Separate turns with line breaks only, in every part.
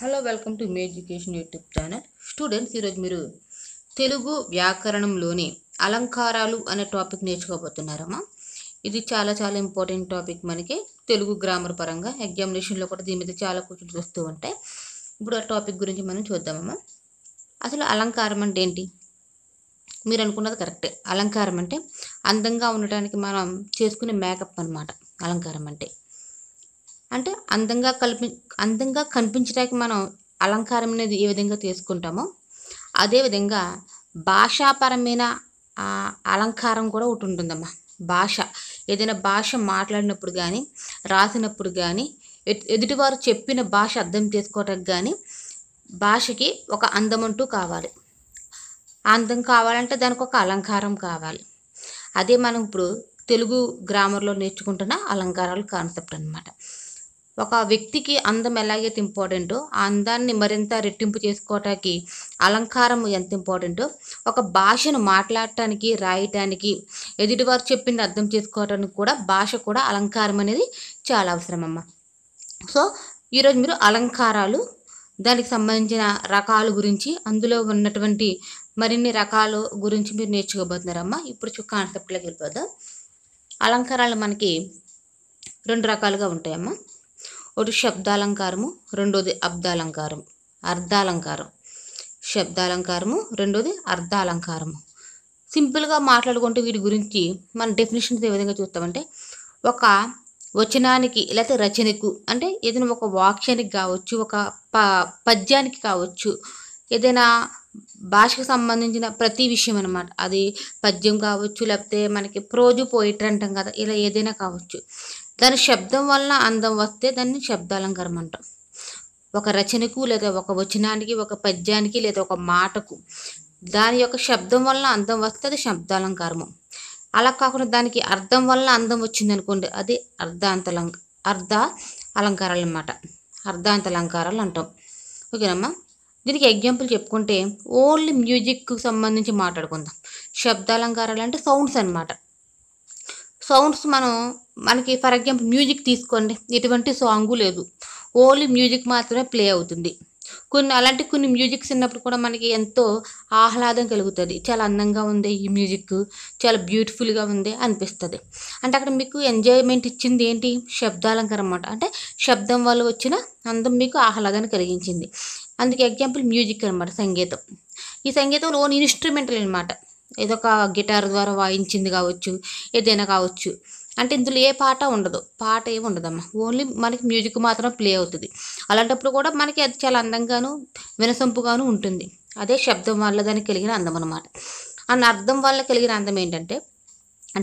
hello welcome to మీ education YouTube channel students ఈరోజు మీరు తెలుగు వ్యాకరణంలోని అలంకారాలు అనే టాపిక్ నేర్చుకోబోతున్నారమ్మా ఇది చాలా చాలా ఇంపార్టెంట్ టాపిక్ మనకి తెలుగు గ్రామర్ పరంగా ఎగ్జామినేషన్లో కూడా దీని మీద చాలా క్వశ్చన్స్ వస్తూ ఉంటాయి ఇప్పుడు ఆ టాపిక్ గురించి మనం చూద్దామమ్మా అసలు అలంకారం అంటే ఏంటి మీరు అనుకున్నది కరెక్టే అలంకారం అంటే అందంగా ఉండటానికి మనం చేసుకునే మేకప్ అనమాట అలంకారం అంటే అంటే అందంగా కల్పి అందంగా కనిపించడానికి మనం అలంకారం అనేది ఏ విధంగా తీసుకుంటామో అదేవిధంగా భాషాపరమైన అలంకారం కూడా ఒకటి ఉంటుందమ్మా భాష ఏదైనా భాష మాట్లాడినప్పుడు కానీ రాసినప్పుడు కానీ ఎదుటివారు చెప్పిన భాష అర్థం చేసుకోవటానికి కానీ భాషకి ఒక అందం అంటూ కావాలి అందం కావాలంటే దానికి ఒక అలంకారం కావాలి అదే మనం ఇప్పుడు తెలుగు గ్రామర్లో నేర్చుకుంటున్న అలంకారాలు కాన్సెప్ట్ అనమాట ఒక వ్యక్తికి అందం ఎలాగైతే ఇంపార్టెంటో ఆ అందాన్ని మరింత రెట్టింపు చేసుకోవటానికి అలంకారం ఎంత ఇంపార్టెంటో ఒక భాషను మాట్లాడటానికి రాయటానికి ఎదుటివారు చెప్పింది అర్థం చేసుకోవటానికి కూడా భాష కూడా అలంకారం అనేది చాలా అవసరం అమ్మ సో ఈరోజు మీరు అలంకారాలు దానికి సంబంధించిన రకాల గురించి అందులో ఉన్నటువంటి మరిన్ని రకాల గురించి మీరు నేర్చుకోబోతున్నారమ్మా ఇప్పుడు చుక్క కాన్సెప్ట్లోకి వెళ్ళిపోదాం అలంకారాలు మనకి రెండు రకాలుగా ఉంటాయమ్మా ఒకటి శబ్దాలంకారము రెండోది అబ్దాలంకారం అర్ధాలంకారం శబ్దాలంకారము రెండోది అర్ధాలంకారము సింపుల్గా మాట్లాడుకుంటే వీటి గురించి మన డెఫినేషన్స్ ఏ విధంగా చూస్తామంటే ఒక వచనానికి లేకపోతే రచనకు అంటే ఏదైనా ఒక వాక్యానికి కావచ్చు ఒక ప పద్యానికి కావచ్చు ఏదైనా భాషకు సంబంధించిన ప్రతి విషయం అనమాట అది పద్యం కావచ్చు లేకపోతే మనకి ప్రోజు పోయిటరీ అంటాం కదా ఇలా ఏదైనా కావచ్చు దాని శబ్దం వలన అందం వస్తే దాన్ని శబ్దాలంకారం అంటాం ఒక రచనకు లేదా ఒక వచనానికి ఒక పద్యానికి లేదా ఒక మాటకు దాని యొక్క శబ్దం వల్ల అందం వస్తే అది శబ్దాలంకారము అలా కాకుండా దానికి అర్థం వల్ల అందం వచ్చింది అనుకోండి అది అర్ధాంతలం అర్ధ అలంకారాలు అనమాట అర్ధాంత అలంకారాలు అంటాం ఓకేనమ్మా దీనికి ఎగ్జాంపుల్ చెప్పుకుంటే ఓన్లీ మ్యూజిక్కు సంబంధించి మాట్లాడుకుందాం శబ్దాలంకారాలు అంటే సౌండ్స్ అనమాట సౌండ్స్ మనం మనకి ఫర్ ఎగ్జాంపుల్ మ్యూజిక్ తీసుకోండి ఎటువంటి సాంగు లేదు ఓన్లీ మ్యూజిక్ మాత్రమే ప్లే అవుతుంది కొన్ని అలాంటి కొన్ని మ్యూజిక్స్ విన్నప్పుడు కూడా మనకి ఎంతో ఆహ్లాదం కలుగుతుంది చాలా అందంగా ఉంది ఈ మ్యూజిక్ చాలా బ్యూటిఫుల్గా ఉంది అనిపిస్తుంది అంటే అక్కడ మీకు ఎంజాయ్మెంట్ ఇచ్చింది ఏంటి శబ్దాలంకారం అనమాట అంటే శబ్దం వల్ల వచ్చిన అందం మీకు ఆహ్లాదాన్ని కలిగించింది అందుకే ఎగ్జాంపుల్ మ్యూజిక్ అనమాట సంగీతం ఈ సంగీతం ఓన్ ఇన్స్ట్రుమెంటల్ అనమాట ఏదో ఒక గిటార్ ద్వారా వాయించింది కావచ్చు ఏదైనా కావచ్చు అంటే ఇందులో ఏ పాట ఉండదు పాట ఏమి ఉండదమ్మా ఓన్లీ మనకి మ్యూజిక్ మాత్రం ప్లే అవుతుంది అలాంటప్పుడు కూడా మనకి అది చాలా అందంగాను వినసొంపుగాను ఉంటుంది అదే శబ్దం వల్ల దానికి కలిగిన అందం అనమాట అన్న అర్థం వల్ల కలిగిన అందం ఏంటంటే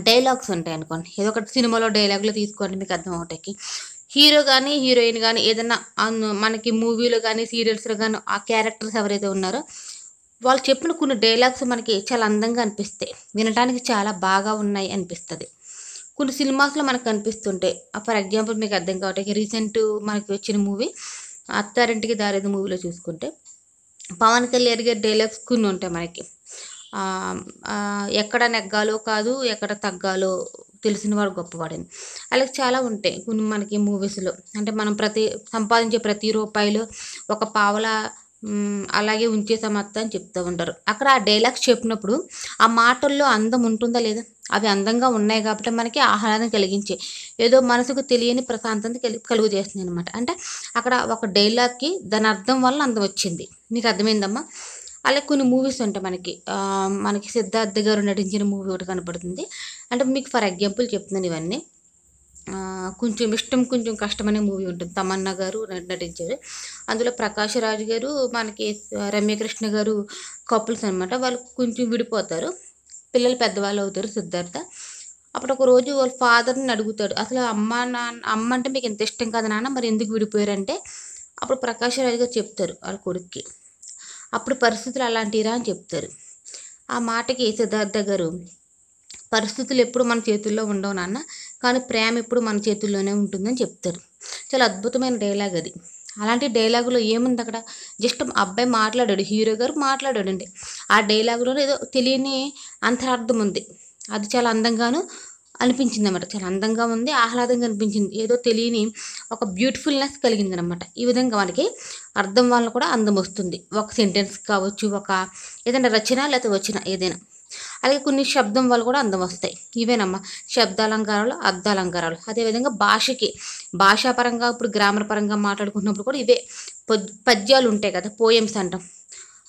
డైలాగ్స్ ఉంటాయి అనుకోండి ఏదో ఒకటి సినిమాలో డైలాగులు తీసుకోండి మీకు అర్థం అవటానికి హీరో కానీ హీరోయిన్ కానీ ఏదైనా మనకి మూవీలో కానీ సీరియల్స్లో కానీ ఆ క్యారెక్టర్స్ ఎవరైతే ఉన్నారో వాళ్ళు చెప్పిన కొన్ని డైలాగ్స్ మనకి చాలా అందంగా అనిపిస్తాయి వినడానికి చాలా బాగా ఉన్నాయి అనిపిస్తుంది కొన్ని సినిమాస్లో మనకు కనిపిస్తుంటాయి ఫర్ ఎగ్జాంపుల్ మీకు అర్థం కావటానికి రీసెంట్ మనకి వచ్చిన మూవీ అత్తారింటికి దారేది మూవీలో చూసుకుంటే పవన్ కళ్యాణ్ గారి డైలాగ్స్ కొన్ని ఉంటాయి మనకి ఎక్కడ నెగ్గాలో కాదు ఎక్కడ తగ్గాలో తెలిసినవాడు గొప్పవాడని అలాగే చాలా ఉంటాయి కొన్ని మనకి మూవీస్లో అంటే మనం ప్రతి సంపాదించే ప్రతి రూపాయలు ఒక పావల అలాగే ఉంచేసాం అత్త అని చెప్తూ ఉంటారు అక్కడ ఆ డైలాగ్స్ చెప్పినప్పుడు ఆ మాటల్లో అందం ఉంటుందా లేదా అవి అందంగా ఉన్నాయి కాబట్టి మనకి ఆహ్లాదం కలిగించే ఏదో మనసుకు తెలియని ప్రశాంతత కలి కలుగు చేస్తుంది అనమాట అంటే అక్కడ ఒక డైలాగ్కి దాని అర్థం వల్ల అందం వచ్చింది మీకు అర్థమైందమ్మా అలాగే కొన్ని మూవీస్ ఉంటాయి మనకి మనకి సిద్ధార్థ గారు నటించిన మూవీ ఒకటి కనపడుతుంది అంటే మీకు ఫర్ ఎగ్జాంపుల్ చెప్తున్నాను ఇవన్నీ కొంచెం ఇష్టం కొంచెం కష్టమనే మూవీ ఉంటుంది తమన్నా గారు నటించారు అందులో ప్రకాష్ రాజు గారు మనకి రమ్యకృష్ణ గారు కపుల్స్ అనమాట వాళ్ళు కొంచెం విడిపోతారు పిల్లలు పెద్దవాళ్ళు అవుతారు సిద్ధార్థ అప్పుడు ఒక రోజు వాళ్ళ ఫాదర్ని అడుగుతాడు అసలు అమ్మ నాన్న అమ్మ అంటే మీకు ఎంత ఇష్టం కదా నాన్న మరి ఎందుకు విడిపోయారంటే అప్పుడు ప్రకాష్ రాజు గారు చెప్తారు వాళ్ళ కొడుక్కి అప్పుడు పరిస్థితులు అలాంటిరా అని చెప్తారు ఆ మాటకి సిద్ధార్థ గారు పరిస్థితులు ఎప్పుడు మన చేతుల్లో ఉండవు నాన్న కానీ ప్రేమ ఎప్పుడు మన చేతుల్లోనే ఉంటుందని చెప్తారు చాలా అద్భుతమైన డైలాగ్ అది అలాంటి డైలాగులో ఏముంది అక్కడ జస్ట్ అబ్బాయి మాట్లాడాడు హీరో గారు మాట్లాడాడు అండి ఆ డైలాగులో ఏదో తెలియని అంతరార్థం ఉంది అది చాలా అందంగాను అనిపించింది అనమాట చాలా అందంగా ఉంది ఆహ్లాదంగా అనిపించింది ఏదో తెలియని ఒక బ్యూటిఫుల్నెస్ కలిగింది అనమాట ఈ విధంగా మనకి అర్థం వల్ల కూడా అందం వస్తుంది ఒక సెంటెన్స్ కావచ్చు ఒక ఏదైనా రచన లేకపోతే వచ్చిన ఏదైనా అలాగే కొన్ని శబ్దం వల్ల కూడా అందం వస్తాయి ఇవేనమ్మా శబ్దాలంకారాలు అర్ధాలంకారాలు అదేవిధంగా భాషకి భాషాపరంగా ఇప్పుడు గ్రామర్ పరంగా మాట్లాడుకున్నప్పుడు కూడా ఇవే పద్యాలు ఉంటాయి కదా పోయమ్స్ అంటాం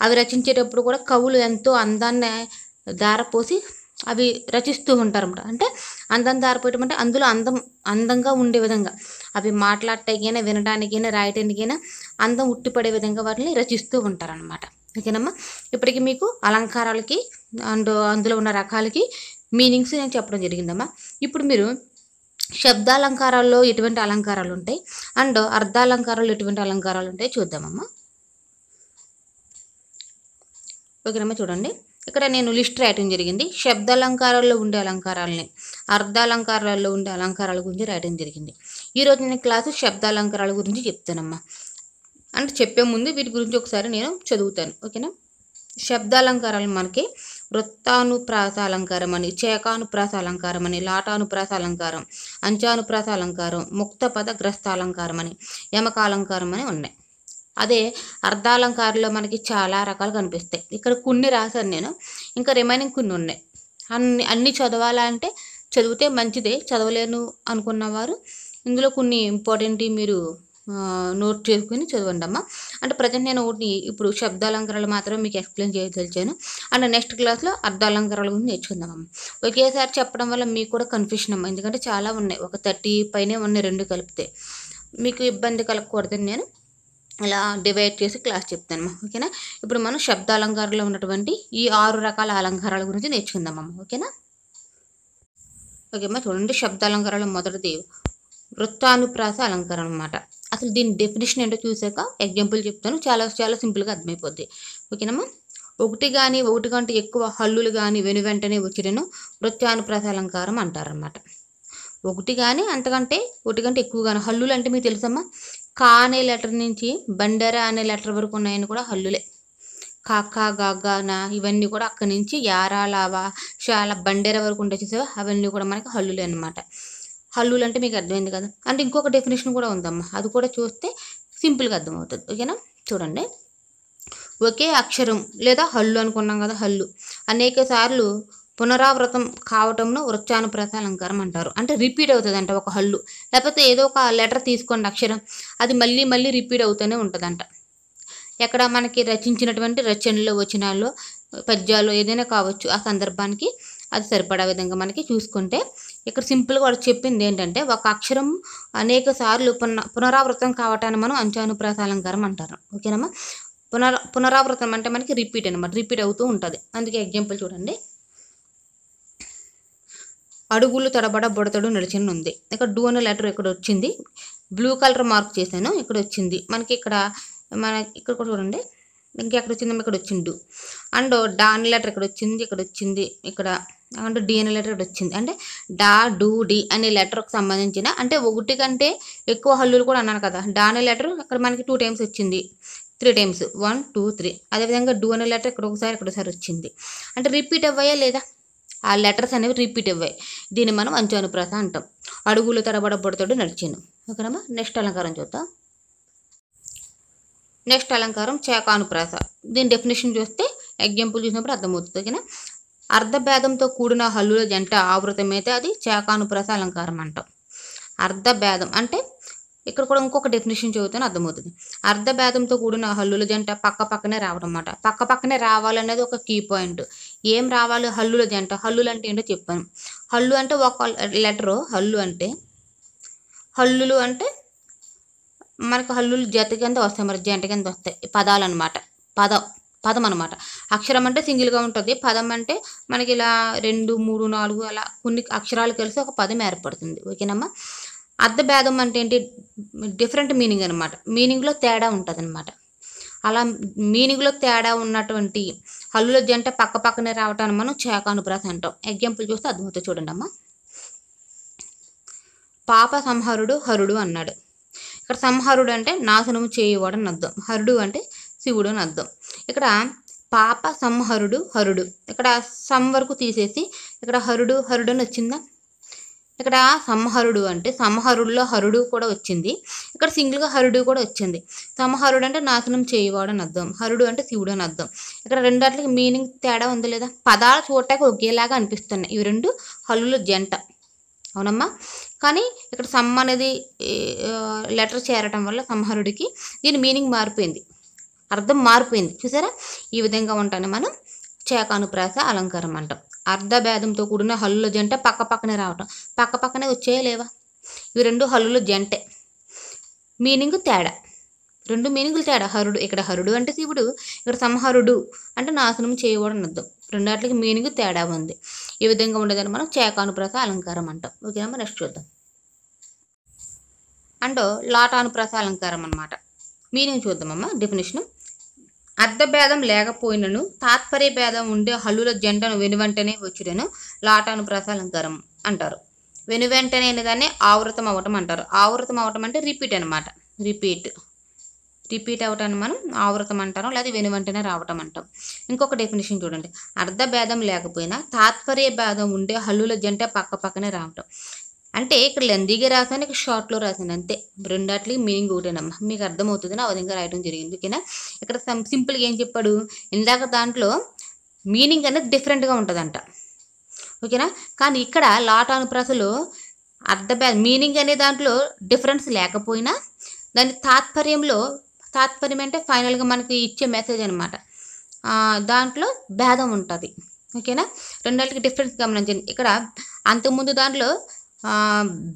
అవి రచించేటప్పుడు కూడా కవులు ఎంతో అందాన్ని దారపోసి అవి రచిస్తూ ఉంటారన్నమాట అంటే అందం దారిపోయటం అంటే అందులో అందం అందంగా ఉండే విధంగా అవి మాట్లాడటానికైనా వినడానికైనా రాయటానికైనా అందం ఉట్టిపడే విధంగా వాటిని రచిస్తూ ఉంటారు అనమాట ఓకేనమ్మా ఇప్పటికి మీకు అలంకారాలకి అండ్ అందులో ఉన్న రకాలకి మీనింగ్స్ నేను చెప్పడం జరిగిందమ్మా ఇప్పుడు మీరు శబ్దాలంకారాల్లో ఎటువంటి అలంకారాలు ఉంటాయి అండ్ అర్ధాలంకారాలు ఎటువంటి అలంకారాలు ఉంటాయి చూద్దామమ్మా ఓకేనమ్మా చూడండి ఇక్కడ నేను లిస్ట్ రాయటం జరిగింది శబ్దాలంకారాల్లో ఉండే అలంకారాలని అర్ధాలంకారాల్లో ఉండే అలంకారాల గురించి రాయటం జరిగింది ఈరోజు నేను క్లాసు శబ్దాలంకారాల గురించి చెప్తానమ్మా అంటే చెప్పే ముందు వీటి గురించి ఒకసారి నేను చదువుతాను ఓకేనా శబ్దాలంకారాలు మనకి వృత్తానుప్రాస అలంకారం అని చేకానుప్రాస అలంకారం అని లాటానుప్రాస అలంకారం అంచానుప్రాస అలంకారం ముక్త పద గ్రస్త అలంకారం అని యమకాలంకారం అని ఉన్నాయి అదే అర్ధాలంకారంలో మనకి చాలా రకాలు కనిపిస్తాయి ఇక్కడ కొన్ని రాశాను నేను ఇంకా రిమైనింగ్ కొన్ని ఉన్నాయి అన్ని అన్ని చదవాలంటే చదివితే మంచిదే చదవలేను అనుకున్నవారు ఇందులో కొన్ని ఇంపార్టెంట్ మీరు నోట్ చేసుకుని చదవండి అమ్మా అంటే ప్రజెంట్ నేను ఒకటి ఇప్పుడు శబ్దాలంకరాలు మాత్రం మీకు ఎక్స్ప్లెయిన్ చేయదలిచాను అండ్ నెక్స్ట్ క్లాస్లో అర్ధాలంకరాలు గురించి నేర్చుకుందాం ఒకేసారి చెప్పడం వల్ల మీకు కూడా కన్ఫ్యూషన్ అమ్మా ఎందుకంటే చాలా ఉన్నాయి ఒక థర్టీ పైనే ఉన్నాయి రెండు కలిపితే మీకు ఇబ్బంది కలగకూడదని నేను ఇలా డివైడ్ చేసి క్లాస్ చెప్తాను ఓకేనా ఇప్పుడు మనం శబ్దాలంకారంలో ఉన్నటువంటి ఈ ఆరు రకాల అలంకారాల గురించి నేర్చుకుందామమ్మ ఓకేనా ఓకే అమ్మా చూడండి శబ్దాలంకారాలు మొదటిది వృత్తానుప్రాస అలంకారం అన్నమాట అసలు దీని డెఫినేషన్ ఏంటో చూసాక ఎగ్జాంపుల్ చెప్తాను చాలా చాలా సింపుల్గా అర్థమైపోద్ది ఓకేనమ్మా ఒకటి కానీ ఒకటి కంటే ఎక్కువ హల్లులు కానీ వెను వెంటనే వచ్చినను వృత్యానుప్రసాలంకారం అంటారనమాట ఒకటి కానీ అంతకంటే ఒకటి కంటే ఎక్కువ కానీ హల్లులు అంటే మీకు తెలుసమ్మా కా అనే లెటర్ నుంచి బండరా అనే లెటర్ వరకు ఉన్నాయని కూడా హల్లులే కాకా గాగాన ఇవన్నీ కూడా అక్కడి నుంచి యారా లావా చాలా బండెర వరకు ఉండొచ్చేసేవా అవన్నీ కూడా మనకి హల్లులే అనమాట హల్లులు అంటే మీకు అర్థమైంది కదా అంటే ఇంకొక డెఫినేషన్ కూడా ఉందమ్మా అది కూడా చూస్తే సింపుల్గా అర్థమవుతుంది ఓకేనా చూడండి ఒకే అక్షరం లేదా హల్లు అనుకున్నాం కదా హల్లు అనేక సార్లు పునరావృతం కావటంను ప్రత అలంకారం అంటారు అంటే రిపీట్ అవుతుందంట ఒక హల్లు లేకపోతే ఏదో ఒక లెటర్ తీసుకోండి అక్షరం అది మళ్ళీ మళ్ళీ రిపీట్ అవుతూనే ఉంటుందంట ఎక్కడ మనకి రచించినటువంటి రచనలు వచనాలు పద్యాలు ఏదైనా కావచ్చు ఆ సందర్భానికి అది సరిపడా విధంగా మనకి చూసుకుంటే ఇక్కడ సింపుల్గా వాడు చెప్పింది ఏంటంటే ఒక అక్షరం అనేక సార్లు పున పునరావృతం కావటాన్ని మనం అంచానుప్రాసాలంకారం అంటారు ఓకేనమ్మా పునర పునరావృతం అంటే మనకి రిపీట్ అనమాట రిపీట్ అవుతూ ఉంటుంది అందుకే ఎగ్జాంపుల్ చూడండి అడుగులు తడబడ బుడతడు నిలిచిన ఉంది ఇక్కడ డూ అనే లెటర్ ఇక్కడ వచ్చింది బ్లూ కలర్ మార్క్ చేశాను ఇక్కడ వచ్చింది మనకి ఇక్కడ మన ఇక్కడ కూడా చూడండి ఇంకా ఎక్కడ వచ్చింది ఇక్కడ వచ్చిండు అండ్ డాన్ లెటర్ ఇక్కడ వచ్చింది ఇక్కడ వచ్చింది ఇక్కడ అండ్ డిఎన్ఏ లెటర్ ఇక్కడ వచ్చింది అంటే డా డూ డి అనే లెటర్కి సంబంధించిన అంటే ఒకటి కంటే ఎక్కువ హల్లులు కూడా అన్నాను కదా డా అనే లెటర్ ఇక్కడ మనకి టూ టైమ్స్ వచ్చింది three times one two three అదేవిధంగా డూ అనే లెటర్ ఇక్కడ ఒకసారి ఇక్కడ ఒకసారి వచ్చింది అంటే రిపీట్ అవ్వాయా లేదా ఆ లెటర్స్ అనేవి రిపీట్ అవ్వాయి దీన్ని మనం అంచు అనుప్రాస అంటాం అడుగులు తరబడబడుతుడు నడిచాను ఓకేనమ్మా నెక్స్ట్ అలంకారం చూద్దాం నెక్స్ట్ అలంకారం చేకానుప్రాస దీని డెఫినేషన్ చూస్తే ఎగ్జాంపుల్ చూసినప్పుడు అర్థమవుతుంది ఓకేనా అర్ధభేదంతో కూడిన హల్లుల జంట ఆవృతమైతే అది చేకానుప్రాస అలంకారం అంటాం అర్ధభేదం అంటే ఇక్కడ కూడా ఇంకొక డెఫినేషన్ చదివితేనే అర్థమవుతుంది అర్ధభేదంతో కూడిన హల్లుల జంట పక్క పక్కనే రావడం అన్నమాట పక్క పక్కనే రావాలనేది ఒక కీ పాయింట్ ఏం రావాలి హల్లుల జంట హల్లులు అంటే ఏంటో చెప్పాను హల్లు అంటే ఒక లెటరు హల్లు అంటే హల్లులు అంటే మనకు హల్లులు జత కింద వస్తాయి మరి జంట కింద వస్తాయి పదాలు అనమాట పదం పదం అనమాట అక్షరం అంటే సింగిల్గా ఉంటుంది పదం అంటే మనకి ఇలా రెండు మూడు నాలుగు అలా కొన్ని అక్షరాలు కలిసి ఒక పదం ఏర్పడుతుంది ఓకేనమ్మా భేదం అంటే ఏంటి డిఫరెంట్ మీనింగ్ అనమాట మీనింగ్లో తేడా ఉంటుంది అనమాట అలా మీనింగ్లో తేడా ఉన్నటువంటి హల్లుల జంట పక్క పక్కనే రావటాన్ని మనం చేకానుభ్రత అంటాం ఎగ్జాంపుల్ చూస్తే అర్థమవుతుంది చూడండి అమ్మ పాప సంహరుడు హరుడు అన్నాడు ఇక్కడ సంహరుడు అంటే నాశనము చేయువాడు అని అర్థం హరుడు అంటే శివుడు అని అర్థం ఇక్కడ పాప సంహరుడు హరుడు ఇక్కడ సం వరకు తీసేసి ఇక్కడ హరుడు హరుడు అని వచ్చిందా ఇక్కడ సంహరుడు అంటే సంహరుడులో హరుడు కూడా వచ్చింది ఇక్కడ సింగిల్గా హరుడు కూడా వచ్చింది సంహరుడు అంటే నాశనం చేయవాడు అని అర్థం హరుడు అంటే శివుడు అని అర్థం ఇక్కడ రెండట్లకి మీనింగ్ తేడా ఉంది లేదా పదాలు చూడటానికి ఒకేలాగా అనిపిస్తున్నాయి ఇవి రెండు హల్లుల జంట అవునమ్మా కానీ ఇక్కడ సమ్ అనేది లెటర్ చేరటం వల్ల సంహరుడికి దీని మీనింగ్ మారిపోయింది అర్థం మారిపోయింది చూసారా ఈ విధంగా ఉంటాను మనం చేకానుప్రాస అలంకారం అంటాం అర్ధభేదంతో కూడిన హల్లుల జంట పక్క పక్కనే రావటం పక్క పక్కనే వచ్చేయలేవా ఇవి రెండు హల్లుల జంటే మీనింగ్ తేడా రెండు మీనింగులు తేడా హరుడు ఇక్కడ హరుడు అంటే శివుడు ఇక్కడ సంహరుడు అంటే నాశనం చేయవాడు అని అర్థం మీనింగ్ తేడా ఉంది ఈ విధంగా ఉండేదని మనం చేకానుప్రత అలంకారం అంటాం ఓకేనా మనం నెక్స్ట్ చూద్దాం అండ్ లాటానుప్రత అలంకారం అనమాట మీనింగ్ చూద్దామమ్మా డెఫినేషను అర్ధభేదం లేకపోయినను తాత్పర్య భేదం ఉండే హల్లుల జంటను వెనువెంటనే వచ్చుడను లాటానుప్రత అలంకారం అంటారు వెనువెంటనే దాన్ని ఆవృతం అవ్వటం అంటారు ఆవృతం అవ్వటం అంటే రిపీట్ అనమాట రిపీట్ రిపీట్ అవ్వటాన్ని మనం ఆవృతం అంటాం లేదా వెనువంటనే రావటం అంటాం ఇంకొక డెఫినేషన్ చూడండి అర్ధ భేదం లేకపోయినా తాత్పర్య భేదం ఉండే హల్లుల జంట పక్క పక్కనే రావటం అంటే ఇక్కడ లెందీగా రాసాను ఇక్కడ షార్ట్లో రాసాను అంతే రెండాట్లకి మీనింగ్ ఒకటేనమ్మా మీకు అర్థమవుతుంది నా విధంగా రాయడం జరిగింది ఓకేనా ఇక్కడ సింపుల్గా ఏం చెప్పాడు ఇందాక దాంట్లో మీనింగ్ అనేది డిఫరెంట్గా ఉంటుందంట ఓకేనా కానీ ఇక్కడ లాట్ అనుప్రాసలు అర్ధ మీనింగ్ అనే దాంట్లో డిఫరెన్స్ లేకపోయినా దాని తాత్పర్యంలో తాత్పర్యం అంటే ఫైనల్గా మనకి ఇచ్చే మెసేజ్ అనమాట దాంట్లో భేదం ఉంటుంది ఓకేనా రెండింటికి డిఫరెన్స్ గమనించండి ఇక్కడ అంతకుముందు దాంట్లో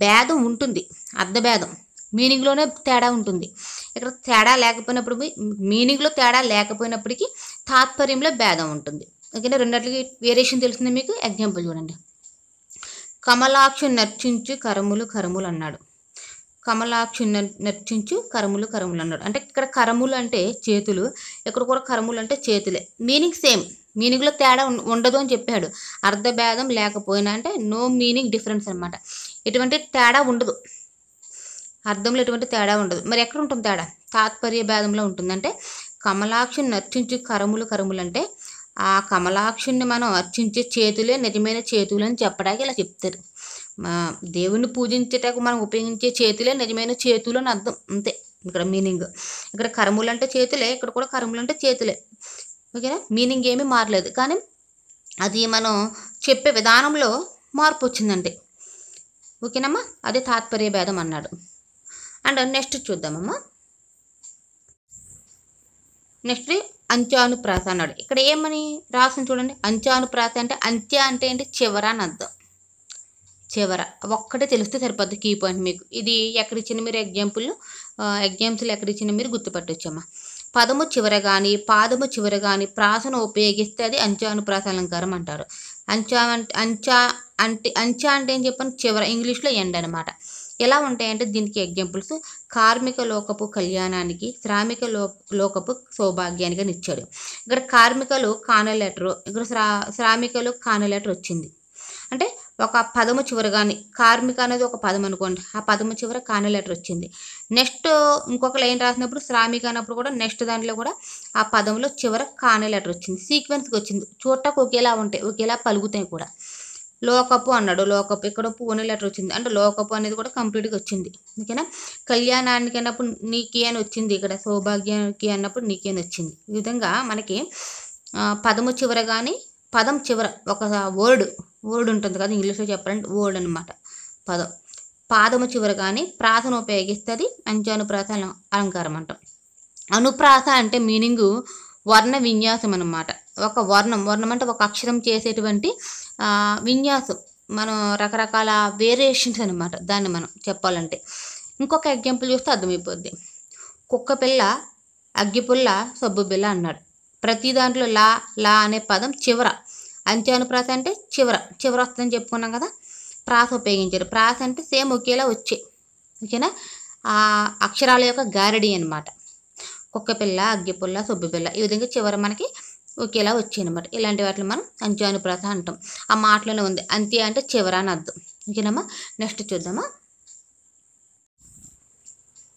భేదం ఉంటుంది అర్ధభేదం మీనింగ్లోనే తేడా ఉంటుంది ఇక్కడ తేడా లేకపోయినప్పుడు మీనింగ్లో తేడా లేకపోయినప్పటికీ తాత్పర్యంలో భేదం ఉంటుంది ఓకేనా రెండింటికి వేరియేషన్ తెలిసిందే మీకు ఎగ్జాంపుల్ చూడండి కమలాక్షి నర్చించు కరములు కరములు అన్నాడు కమలాక్షి నర్చించు కరములు కరములు అన్నాడు అంటే ఇక్కడ కరములు అంటే చేతులు ఇక్కడ కూడా కరములు అంటే చేతులే మీనింగ్ సేమ్ మీనింగ్లో తేడా ఉండదు అని చెప్పాడు అర్ధభేదం లేకపోయినా అంటే నో మీనింగ్ డిఫరెన్స్ అనమాట ఎటువంటి తేడా ఉండదు అర్థంలో ఎటువంటి తేడా ఉండదు మరి ఎక్కడ ఉంటుంది తేడా తాత్పర్య భేదంలో ఉంటుందంటే కమలాక్షుని నర్చించు కరములు కరములు అంటే ఆ కమలాక్షుణ్ణి మనం అర్చించే చేతులే నిజమైన చేతులు అని చెప్పడానికి ఇలా చెప్తారు దేవుణ్ణి పూజించేటకు మనం ఉపయోగించే చేతులే నిజమైన చేతులు అని అర్థం అంతే ఇక్కడ మీనింగ్ ఇక్కడ కరములు అంటే చేతులే ఇక్కడ కూడా కరములు అంటే చేతులే ఓకేనా మీనింగ్ ఏమీ మారలేదు కానీ అది మనం చెప్పే విధానంలో మార్పు వచ్చిందండి ఓకేనమ్మా అదే తాత్పర్య భేదం అన్నాడు అండ్ నెక్స్ట్ చూద్దామమ్మా నెక్స్ట్ అంత్యానుప్రాత అన్నాడు ఇక్కడ ఏమని రాసింది చూడండి అంత్యానుప్రాత అంటే అంత్య అంటే ఏంటి చివర అని అర్థం చివర ఒక్కటే తెలిస్తే సరిపోద్ది కీ పాయింట్ మీకు ఇది ఎక్కడ ఇచ్చిన మీరు ఎగ్జాంపుల్ ఎక్కడ ఇచ్చిన మీరు గుర్తుపట్టొచ్చమ్మా పదము చివర కానీ పాదము చివర కానీ ప్రాసను ఉపయోగిస్తే అది అంచానుప్రాస అలంకారం అంటారు అంచా అంచా అంటే అంచా అంటే ఏం చెప్పాను చివర ఇంగ్లీష్లో ఎండ్ అనమాట ఎలా ఉంటాయంటే దీనికి ఎగ్జాంపుల్స్ కార్మిక లోకపు కళ్యాణానికి శ్రామిక లోకపు సౌభాగ్యానికి ఇచ్చాడు ఇక్కడ కార్మికలు కాన లెటర్ ఇక్కడ శ్రామికలు కాన లెటర్ వచ్చింది అంటే ఒక పదము చివర కానీ కార్మిక అనేది ఒక పదం అనుకోండి ఆ పదము చివర కాని లెటర్ వచ్చింది నెక్స్ట్ ఇంకొక లైన్ రాసినప్పుడు శ్రామిక అన్నప్పుడు కూడా నెక్స్ట్ దాంట్లో కూడా ఆ పదంలో చివర కాని లెటర్ వచ్చింది సీక్వెన్స్కి వచ్చింది చూడటానికి ఒకేలా ఉంటాయి ఒకేలా పలుగుతాయి కూడా లోకపు అన్నాడు లోకపు ఇక్కడ పూనే లెటర్ వచ్చింది అంటే లోకపు అనేది కూడా కంప్లీట్గా వచ్చింది ఓకేనా కళ్యాణానికి అన్నప్పుడు నీకి అని వచ్చింది ఇక్కడ సౌభాగ్యానికి అన్నప్పుడు నీకే అని వచ్చింది ఈ విధంగా మనకి పదము చివర కానీ పదం చివర ఒక వర్డ్ వర్డ్ ఉంటుంది కదా ఇంగ్లీష్లో చెప్పాలంటే వర్డ్ అనమాట పదం పాదము చివర కానీ ప్రాసను ఉపయోగిస్తుంది మంచి అంచానుప్రాస అలంకారం అంటాం అనుప్రాస అంటే మీనింగ్ వర్ణ విన్యాసం అనమాట ఒక వర్ణం వర్ణం అంటే ఒక అక్షరం చేసేటువంటి విన్యాసం మనం రకరకాల వేరియేషన్స్ అనమాట దాన్ని మనం చెప్పాలంటే ఇంకొక ఎగ్జాంపుల్ చూస్తే అర్థమైపోద్ది కుక్క పిల్ల అగ్గిపుల్ల సబ్బు పిల్ల అన్నాడు ప్రతి దాంట్లో లా లా అనే పదం చివర అంత్యానుప్రాస అంటే చివర చివర వస్తుందని చెప్పుకున్నాం కదా ప్రాస ఉపయోగించారు ప్రాస అంటే సేమ్ ఒకేలా వచ్చే ఓకేనా ఆ అక్షరాల యొక్క గారడి అనమాట కుక్కపిల్ల సొబ్బు సొబ్బిపిల్ల ఈ విధంగా చివర మనకి ఒకేలా వచ్చాయి అనమాట ఇలాంటి వాటిని మనం అంత్యానుప్రాస అంటాం ఆ మాటలోనే ఉంది అంత్య అంటే చివర అని అర్థం ఓకేనమ్మా నెక్స్ట్ చూద్దామా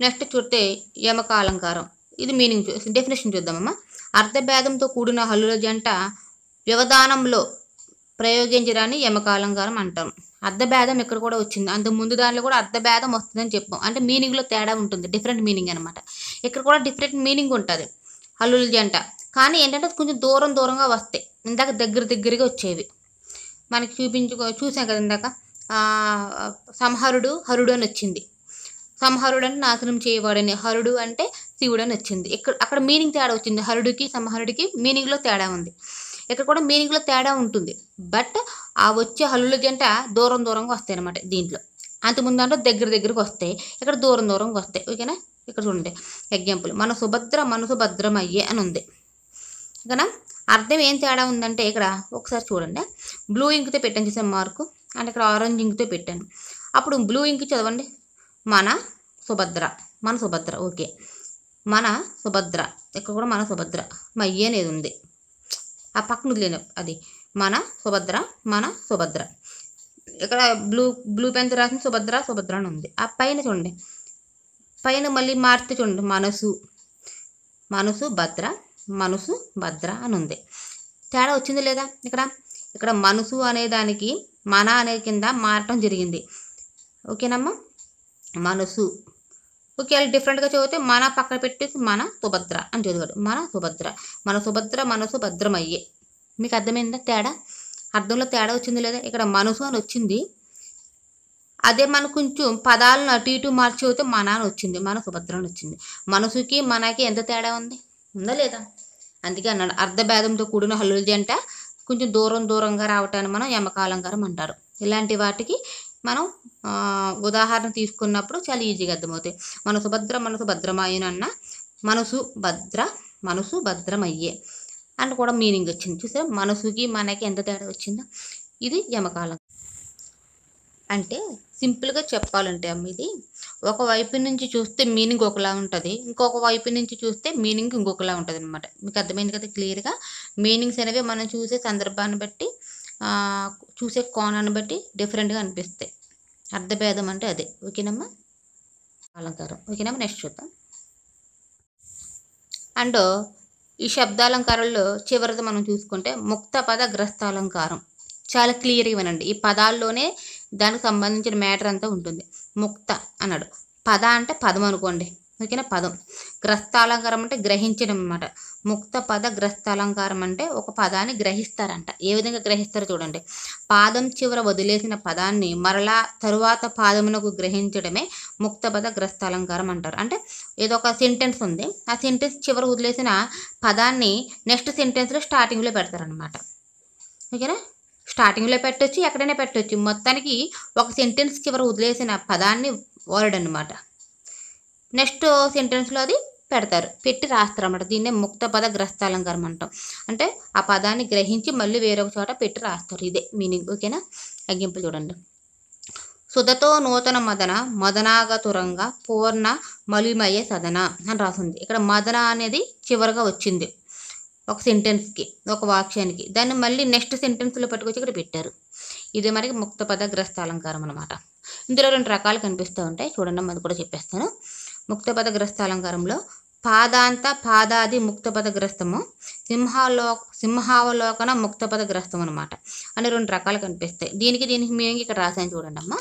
నెక్స్ట్ చూస్తే యమక అలంకారం ఇది మీనింగ్ డెఫినేషన్ చూద్దామమ్మా అర్థభేదంతో కూడిన హల్లుల జంట వ్యవధానంలో ప్రయోగించడాన్ని యమకాలంకారం అంటాం అర్ధభేదం ఇక్కడ కూడా వచ్చింది అంత ముందు దానిలో కూడా అర్ధభేదం వస్తుందని చెప్పాం అంటే మీనింగ్లో తేడా ఉంటుంది డిఫరెంట్ మీనింగ్ అనమాట ఇక్కడ కూడా డిఫరెంట్ మీనింగ్ ఉంటుంది అల్లుల జంట కానీ ఏంటంటే కొంచెం దూరం దూరంగా వస్తాయి ఇందాక దగ్గర దగ్గరగా వచ్చేవి మనకి చూపించుకో చూసాం కదా ఇందాక సంహరుడు హరుడు అని వచ్చింది సంహరుడు అంటే నాశనం చేయవాడని హరుడు అంటే శివుడు అని వచ్చింది ఇక్కడ అక్కడ మీనింగ్ తేడా వచ్చింది హరుడికి సంహరుడికి మీనింగ్లో తేడా ఉంది ఇక్కడ కూడా మీనింగ్లో తేడా ఉంటుంది బట్ ఆ వచ్చే హల్లుల జంట దూరం దూరంగా వస్తాయి అనమాట దీంట్లో అంతకుముందు అంటే దగ్గర దగ్గరకు వస్తాయి ఇక్కడ దూరం దూరంగా వస్తాయి ఓకేనా ఇక్కడ చూడండి ఎగ్జాంపుల్ మన సుభద్ర మనసు భద్రమయ్యే అని ఉంది ఓకేనా అర్థం ఏం తేడా ఉందంటే ఇక్కడ ఒకసారి చూడండి బ్లూ ఇంక్తో పెట్టాను చేసాను మార్కు అండ్ ఇక్కడ ఆరెంజ్ ఇంక్తో పెట్టాను అప్పుడు బ్లూ ఇంక్ చదవండి మన సుభద్ర మన సుభద్ర ఓకే మన సుభద్ర ఇక్కడ కూడా మన సుభద్ర మయ్య అనేది ఉంది ఆ పక్కన వదిలేను అది మన సుభద్ర మన సుభద్ర ఇక్కడ బ్లూ బ్లూ పెన్ రాసిన సుభద్ర సుభద్ర అని ఉంది ఆ పైన చూడండి పైన మళ్ళీ మార్చి చూడండి మనసు మనసు భద్ర మనసు భద్ర అని ఉంది తేడా వచ్చింది లేదా ఇక్కడ ఇక్కడ మనసు అనే దానికి మన అనే కింద మారటం జరిగింది ఓకేనమ్మా మనసు ఒకేలా డిఫరెంట్గా చదివితే మన పక్కన పెట్టేసి మన సుభద్ర అని చదివాడు మన సుభద్ర మన సుభద్ర మనసు భద్రమయ్యే మీకు అర్థమైందా తేడా అర్థంలో తేడా వచ్చింది లేదా ఇక్కడ మనసు అని వచ్చింది అదే మన కొంచెం పదాలను అటు ఇటు మార్చి చదివితే మన అని వచ్చింది మన సుభద్ర అని వచ్చింది మనసుకి మనకి ఎంత తేడా ఉంది ఉందా లేదా అందుకే అన్నాడు అర్ధభేదంతో కూడిన హల్లుల హల్లుజంట కొంచెం దూరం దూరంగా రావటాన్ని మనం యమకాలంగారం అంటారు ఇలాంటి వాటికి మనం ఉదాహరణ తీసుకున్నప్పుడు చాలా ఈజీగా అర్థమవుతాయి మనసు భద్ర మనసు భద్రమాయనన్న మనసు భద్ర మనసు భద్రమయ్యే అని కూడా మీనింగ్ వచ్చింది చూసారా మనసుకి మనకి ఎంత తేడా వచ్చిందో ఇది యమకాలం అంటే సింపుల్గా చెప్పాలంటే అమ్మ ఇది ఒక వైపు నుంచి చూస్తే మీనింగ్ ఒకలా ఉంటుంది ఇంకొక వైపు నుంచి చూస్తే మీనింగ్ ఇంకొకలా ఉంటుంది అనమాట మీకు అర్థమైంది కదా క్లియర్గా మీనింగ్స్ అనేవి మనం చూసే సందర్భాన్ని బట్టి చూసే కోణాన్ని బట్టి డిఫరెంట్గా అనిపిస్తాయి అర్థభేదం అంటే అదే ఓకేనమ్మా అలంకారం ఓకేనమ్మా నెక్స్ట్ చూద్దాం అండ్ ఈ శబ్దాలంకారంలో చివరిది మనం చూసుకుంటే ముక్త పద గ్రస్తాలంకారం చాలా క్లియర్గా వినండి ఈ పదాల్లోనే దానికి సంబంధించిన మ్యాటర్ అంతా ఉంటుంది ముక్త అన్నాడు పద అంటే పదం అనుకోండి ఓకేనా పదం గ్రస్థాలంకారం అంటే గ్రహించడం అనమాట ముక్త పద గ్రస్థాలంకారం అంటే ఒక పదాన్ని గ్రహిస్తారంట ఏ విధంగా గ్రహిస్తారో చూడండి పాదం చివర వదిలేసిన పదాన్ని మరలా తరువాత పాదమునకు గ్రహించడమే ముక్త పద గ్రస్థాలంకారం అంటారు అంటే ఏదో ఒక సెంటెన్స్ ఉంది ఆ సెంటెన్స్ చివర వదిలేసిన పదాన్ని నెక్స్ట్ సెంటెన్స్లో స్టార్టింగ్లో పెడతారనమాట ఓకేనా స్టార్టింగ్లో పెట్టొచ్చు ఎక్కడైనా పెట్టొచ్చు మొత్తానికి ఒక సెంటెన్స్ చివర వదిలేసిన పదాన్ని వర్డ్ అనమాట నెక్స్ట్ సెంటెన్స్లో అది పెడతారు పెట్టి రాస్తారు అన్నమాట దీన్నే ముక్త పద గ్రస్థాలంకారం అంటాం అంటే ఆ పదాన్ని గ్రహించి మళ్ళీ వేరొక చోట పెట్టి రాస్తారు ఇదే మీనింగ్ ఓకేనా అగ్గింపు చూడండి సుధతో నూతన మదన మదనాగతురంగ పూర్ణ మలిమయ సదన అని రాసింది ఇక్కడ మదన అనేది చివరిగా వచ్చింది ఒక సెంటెన్స్కి ఒక వాక్యానికి దాన్ని మళ్ళీ నెక్స్ట్ సెంటెన్స్లో పట్టుకొచ్చి ఇక్కడ పెట్టారు ఇది మనకి ముక్త పద గ్రస్థాలంకారం అనమాట ఇందులో రెండు రకాలు కనిపిస్తూ ఉంటాయి చూడండి అది కూడా చెప్పేస్తాను ముక్తపదగ్రస్త అలంకారంలో పాదాంత పాదాది ముక్తపదగ్రస్తము సింహాలో సింహావలోకన ముక్తపదగ్రస్తం అనమాట అని రెండు రకాలు కనిపిస్తాయి దీనికి దీనికి మేము ఇక్కడ రాసాయని చూడండి అమ్మ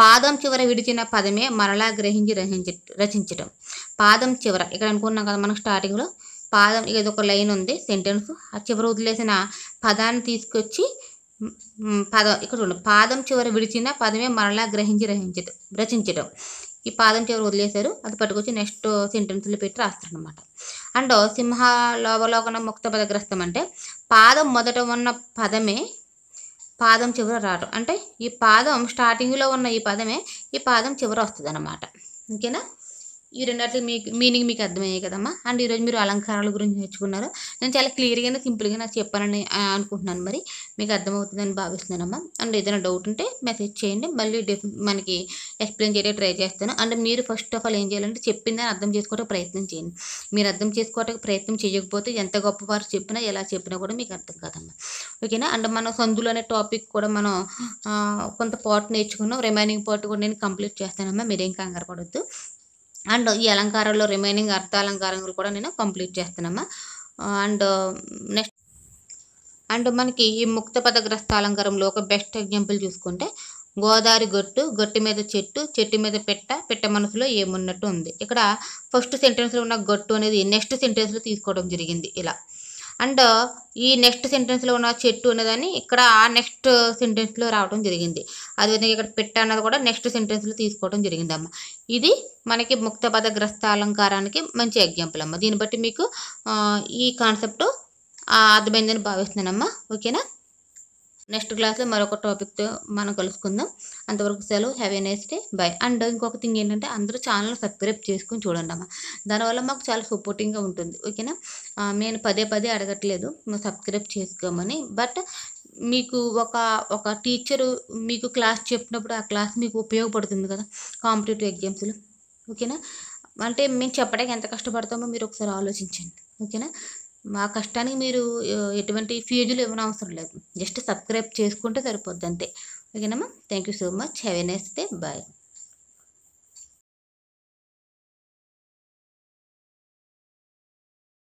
పాదం చివర విడిచిన పదమే మరలా గ్రహించి రచించి రచించడం పాదం చివర ఇక్కడ అనుకున్నాం కదా మనం స్టార్టింగ్లో పాదం ఇది ఒక లైన్ ఉంది సెంటెన్స్ ఆ చివర వదిలేసిన పదాన్ని తీసుకొచ్చి పదం ఇక్కడ చూడండి పాదం చివర విడిచిన పదమే మరలా గ్రహించి రచించడం రచించడం ఈ పాదం చివరి వదిలేశారు అది పట్టుకొచ్చి నెక్స్ట్ సెంటెన్స్లో పెట్టి రాస్తారనమాట అండ్ సింహ లోపలోకన ముక్త పదగ్రస్తం అంటే పాదం మొదట ఉన్న పదమే పాదం చివర రావడం అంటే ఈ పాదం స్టార్టింగ్లో ఉన్న ఈ పదమే ఈ పాదం చివర వస్తుంది అనమాట ఓకేనా ఈ రెండు మీకు మీనింగ్ మీకు అర్థమయ్యాయి కదమ్మా అండ్ ఈరోజు మీరు అలంకారాల గురించి నేర్చుకున్నారు నేను చాలా క్లియర్గా సింపుల్గా నాకు చెప్పానని అనుకుంటున్నాను మరి మీకు అర్థమవుతుందని భావిస్తున్నానమ్మా అండ్ ఏదైనా డౌట్ ఉంటే మెసేజ్ చేయండి మళ్ళీ మనకి ఎక్స్ప్లెయిన్ చేయడానికి ట్రై చేస్తాను అండ్ మీరు ఫస్ట్ ఆఫ్ ఆల్ ఏం చేయాలంటే చెప్పిందని అర్థం చేసుకోవటం ప్రయత్నం చేయండి మీరు అర్థం చేసుకోవటం ప్రయత్నం చేయకపోతే ఎంత గొప్ప వారు చెప్పినా ఎలా చెప్పినా కూడా మీకు అర్థం కాదమ్మా ఓకేనా అండ్ మనం సందులు అనే టాపిక్ కూడా మనం కొంత పార్ట్ నేర్చుకున్నాం రిమైనింగ్ పార్ట్ కూడా నేను కంప్లీట్ చేస్తానమ్మా మీరేం కంగారు పడద్దు అండ్ ఈ అలంకారంలో రిమైనింగ్ అర్థ అలంకారాలు కూడా నేను కంప్లీట్ చేస్తున్నామా అండ్ నెక్స్ట్ అండ్ మనకి ఈ ముక్త పదగ్రస్త అలంకారంలో ఒక బెస్ట్ ఎగ్జాంపుల్ చూసుకుంటే గోదావరి గొట్టు గొట్టి మీద చెట్టు చెట్టు మీద పెట్ట పెట్ట మనసులో ఏమున్నట్టు ఉంది ఇక్కడ ఫస్ట్ సెంటెన్స్లో ఉన్న గొట్టు అనేది నెక్స్ట్ సెంటెన్స్లో తీసుకోవడం జరిగింది ఇలా అండ్ ఈ నెక్స్ట్ సెంటెన్స్లో ఉన్న చెట్టు అనేదాన్ని ఇక్కడ ఆ నెక్స్ట్ సెంటెన్స్లో రావడం జరిగింది అదేవిధంగా ఇక్కడ పెట్ట అన్నది కూడా నెక్స్ట్ సెంటెన్స్లో తీసుకోవడం జరిగిందమ్మ ఇది మనకి ముక్తపద గ్రస్త అలంకారానికి మంచి ఎగ్జాంపుల్ అమ్మ దీన్ని బట్టి మీకు ఈ కాన్సెప్ట్ అర్థమైందని భావిస్తున్నానమ్మా ఓకేనా నెక్స్ట్ క్లాస్లో మరొక టాపిక్తో మనం కలుసుకుందాం అంతవరకు సెలవు have a nice day bye and ఇంకొక థింగ్ ఏంటంటే అందరూ ఛానల్ సబ్స్క్రైబ్ చేసుకుని చూడండి అమ్మా దానివల్ల మాకు చాలా సపోర్టింగ్గా ఉంటుంది ఓకేనా నేను పదే పదే అడగట్లేదు సబ్స్క్రైబ్ చేసుకోమని బట్ మీకు ఒక ఒక టీచరు మీకు క్లాస్ చెప్పినప్పుడు ఆ క్లాస్ మీకు ఉపయోగపడుతుంది కదా కాంపిటేటివ్ ఎగ్జామ్స్లో ఓకేనా అంటే మేము చెప్పడానికి ఎంత కష్టపడతామో మీరు ఒకసారి ఆలోచించండి ఓకేనా మా కష్టానికి మీరు ఎటువంటి ఫీజులు ఇవ్వనవసరం అవసరం లేదు జస్ట్ సబ్స్క్రైబ్ చేసుకుంటే సరిపోద్ది అంతే ఓకేనమ్మా thank you so much have a nice day bye